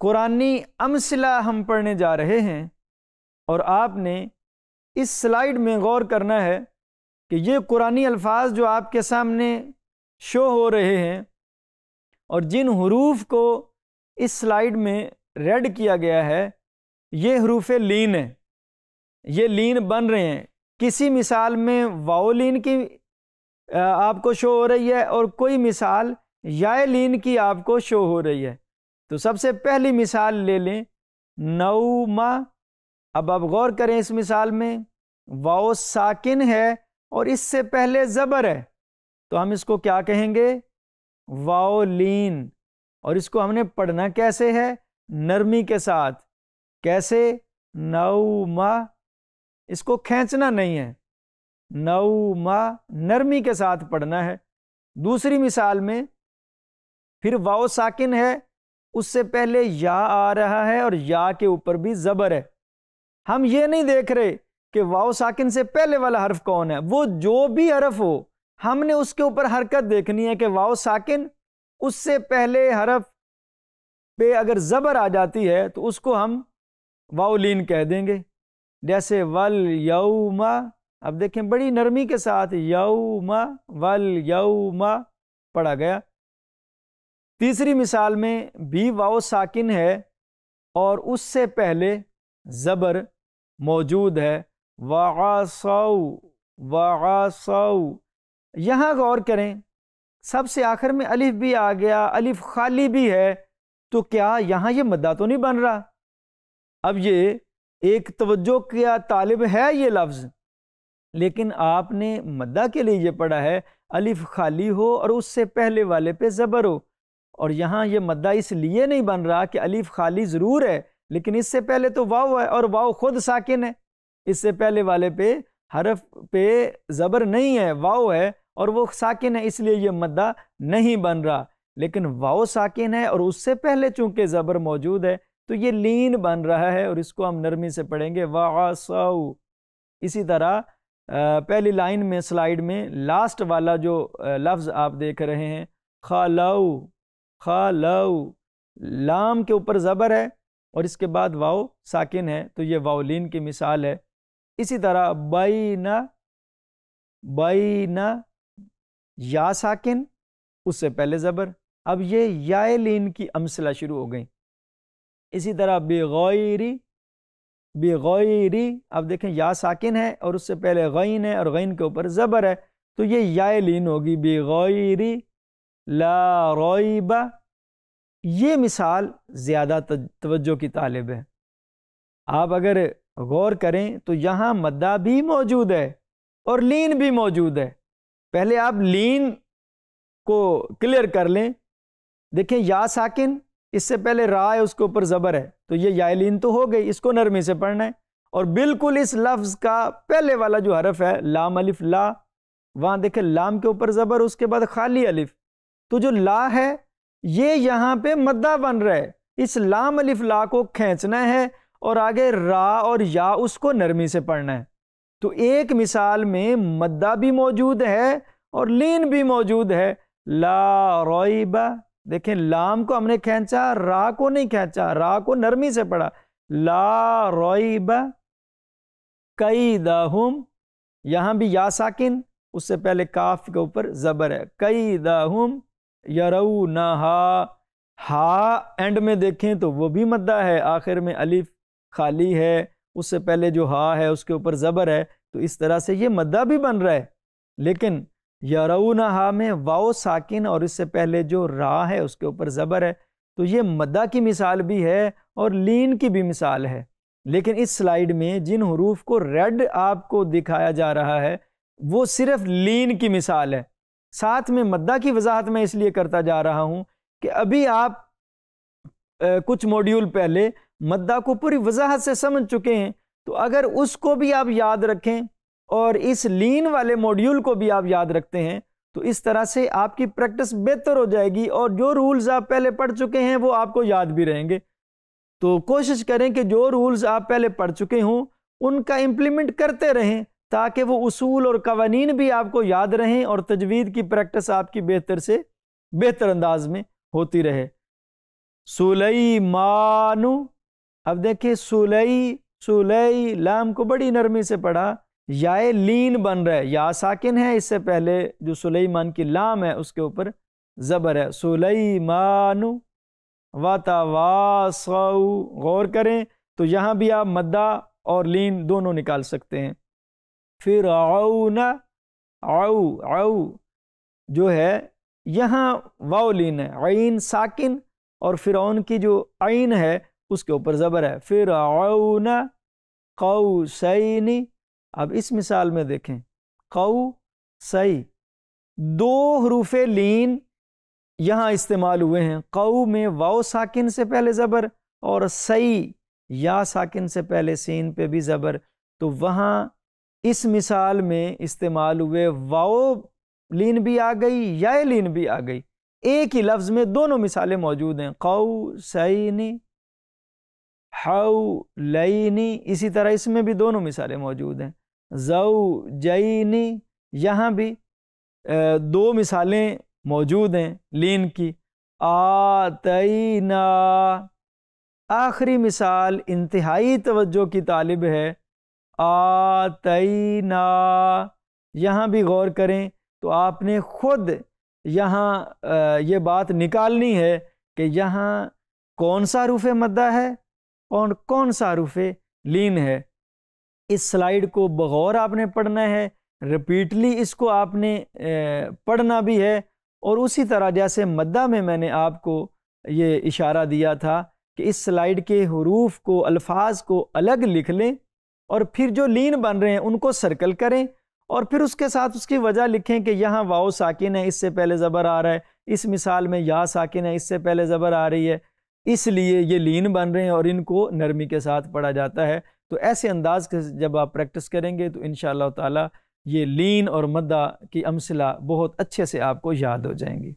कुरानी अमसला हम पढ़ने जा रहे हैं और आपने इस स्लाइड में गौर करना है कि ये कुरानी अल्फाज जो आपके सामने शो हो रहे हैं और जिन हरूफ को इस स्लाइड में रेड किया गया है ये हरूफ लीन हैं ये लीन बन रहे हैं किसी मिसाल में वाओलिन की आपको शो हो रही है और कोई मिसाल या लीन की आपको शो हो रही है तो सबसे पहली मिसाल ले लें नऊमा अब आप गौर करें इस मिसाल में वाओ साकिन है और इससे पहले ज़बर है तो हम इसको क्या कहेंगे वाओलिन और इसको हमने पढ़ना कैसे है नरमी के साथ कैसे नऊमा इसको खींचना नहीं है नऊमा नरमी के साथ पढ़ना है दूसरी मिसाल में फिर वाओ साकिन है उससे पहले या आ रहा है और या के ऊपर भी ज़बर है हम ये नहीं देख रहे कि वाओ साकिन से पहले वाला हर्फ कौन है वो जो भी हरफ हो हमने उसके ऊपर हरकत देखनी है कि वाओ साकिन उससे पहले हरफ पे अगर ज़बर आ जाती है तो उसको हम वाओलिन कह देंगे जैसे वल यौमा अब देखें बड़ी नरमी के साथ यौमा वल यौमा पढ़ा गया तीसरी मिसाल में भी वाओ साकिन है और उससे पहले ज़बर मौजूद है वासाऊ वासाऊ यहाँ गौर करें सबसे आखिर में अलिफ भी आ गया अलिफ खाली भी है तो क्या यहाँ ये मद्दा तो नहीं बन रहा अब ये एक तवज्जो किया तालिब है ये लफ्ज़ लेकिन आपने मद्दा के लिए ये पढ़ा है अलिफ खाली हो और उससे पहले वाले पे ज़बर हो और यहाँ ये मद्दा इसलिए नहीं बन रहा कि अलीफ खाली ज़रूर है लेकिन इससे पहले तो वाव है और वाव खुद साकिन है इससे पहले वाले पे हरफ पे ज़बर नहीं है वाव है और वो साकिन है इसलिए ये मद्दा नहीं बन रहा लेकिन वाव साकिन है और उससे पहले चूंकि ज़बर मौजूद है तो ये लीन बन रहा है और इसको हम नरमी से पढ़ेंगे वाऊ इसी तरह पहली लाइन में स्लाइड में लास्ट वाला जो लफ्ज़ आप देख रहे हैं खालाऊ खलऊ लाम के ऊपर ज़बर है और इसके बाद वाओ साकिन है तो ये वाओलिन की मिसाल है इसी तरह बई न बई न या साकिन उससे पहले ज़बर अब ये लीन की अमसला शुरू हो गई इसी तरह बेगौरी बेगौरी अब देखें या साकिन है और उससे पहले गैन है और गैन के ऊपर ज़बर है तो ये लीन होगी बेगौरी ला रोइबा ये मिसाल ज़्यादा तवज्जो की तालब है आप अगर गौर करें तो यहाँ मद्दा भी मौजूद है और लीन भी मौजूद है पहले आप लीन को क्लियर कर लें देखें या साकिन इससे पहले रा है उसके ऊपर ज़बर है तो ये या लीन तो हो गई इसको नरमी से पढ़ना है और बिल्कुल इस लफ्ज़ का पहले वाला जो हरफ है लाम अलिफ ला वहाँ देखें लाम के ऊपर ज़बर उसके बाद खाली अलिफ तो जो ला है ये यहाँ पे मद्दा बन रहा है इस लाम अलिफ ला को खींचना है और आगे रा और या उसको नरमी से पढ़ना है तो एक मिसाल में मद्दा भी मौजूद है और लीन भी मौजूद है ला रोईबा देखें लाम को हमने खींचा रा को नहीं खींचा रा को नरमी से पढ़ा ला रोईबा कई दाहुम यहां भी या साकिन उससे पहले काफ के ऊपर ज़बर है कई दाहुम यरऊ ना हा एंड में देखें तो वो भी मद्दा है आखिर में अलिफ खाली है उससे पहले जो हा है उसके ऊपर ज़बर है तो इस तरह से ये मद्दा भी बन रहा है लेकिन यरऊ हा में वाओ साकिन और इससे पहले जो रा है उसके ऊपर ज़बर है तो ये मद्दा की मिसाल भी है और लीन की भी मिसाल है लेकिन इस स्लाइड में जिन हरूफ को रेड आपको दिखाया जा रहा है वो सिर्फ लीन की मिसाल है साथ में मद्दा की वजाहत मैं इसलिए करता जा रहा हूँ कि अभी आप कुछ मॉड्यूल पहले मद्दा को पूरी वजाहत से समझ चुके हैं तो अगर उसको भी आप याद रखें और इस लीन वाले मॉड्यूल को भी आप याद रखते हैं तो इस तरह से आपकी प्रैक्टिस बेहतर हो जाएगी और जो रूल्स आप पहले पढ़ चुके हैं वो आपको याद भी रहेंगे तो कोशिश करें कि जो रूल्स आप पहले पढ़ चुके हों उनका इम्प्लीमेंट करते रहें ताकि वो उसूल और कवानीन भी आपको याद रहें और तजवीद की प्रैक्टिस आपकी बेहतर से बेहतर अंदाज में होती रहे सुलई मानु अब देखिए सुलई सुलई लाम को बड़ी नरमी से पढ़ा या लीन बन रहा है या साकिन है इससे पहले जो सुलई मान की लाम है उसके ऊपर ज़बर है मानु वातावास गौर करें तो यहाँ भी आप मद्दा और लीन दोनों निकाल सकते हैं फिर आउना आउ आउ जो है यहाँ वाउलिन है आइन साकिन और फिरौन की जो आइन है उसके ऊपर ज़बर है फिर आउना कऊ अब इस मिसाल में देखें कौ सई दो हरूफ लीन यहाँ इस्तेमाल हुए हैं कौ में वाओ साकिन से पहले ज़बर और सई या साकिन से पहले सीन पे भी ज़बर तो वहाँ इस मिसाल में इस्तेमाल हुए वाओ लीन भी आ गई या लीन भी आ गई एक ही लफ्ज़ में दोनों मिसालें मौजूद हैं कौ सईनी हौ लईनी इसी तरह इसमें भी दोनों मिसालें मौजूद हैं जऊ जईनी यहाँ भी दो मिसालें मौजूद हैं लीन की आ तई आखिरी मिसाल इंतहाई तवज्जो की तालिब है आतना यहाँ भी गौर करें तो आपने खुद यहाँ ये बात निकालनी है कि यहाँ कौन सा रूफ़ मद्दा है और कौन सा रूफ़ लीन है इस स्लाइड को बगौर आपने पढ़ना है रिपीटली इसको आपने पढ़ना भी है और उसी तरह जैसे मद्दा में मैंने आपको ये इशारा दिया था कि इस स्लाइड के हरूफ को अल्फाज को अलग लिख लें और फिर जो लीन बन रहे हैं उनको सर्कल करें और फिर उसके साथ उसकी वजह लिखें कि यहाँ वाओ साकिन है इससे पहले ज़बर आ रहा है इस मिसाल में या साकिन है इससे पहले ज़बर आ रही है इसलिए ये लीन बन रहे हैं और इनको नरमी के साथ पढ़ा जाता है तो ऐसे अंदाज के जब आप प्रैक्टिस करेंगे तो इन ताला ये लीन और मद्दा की अमसला बहुत अच्छे से आपको याद हो जाएंगी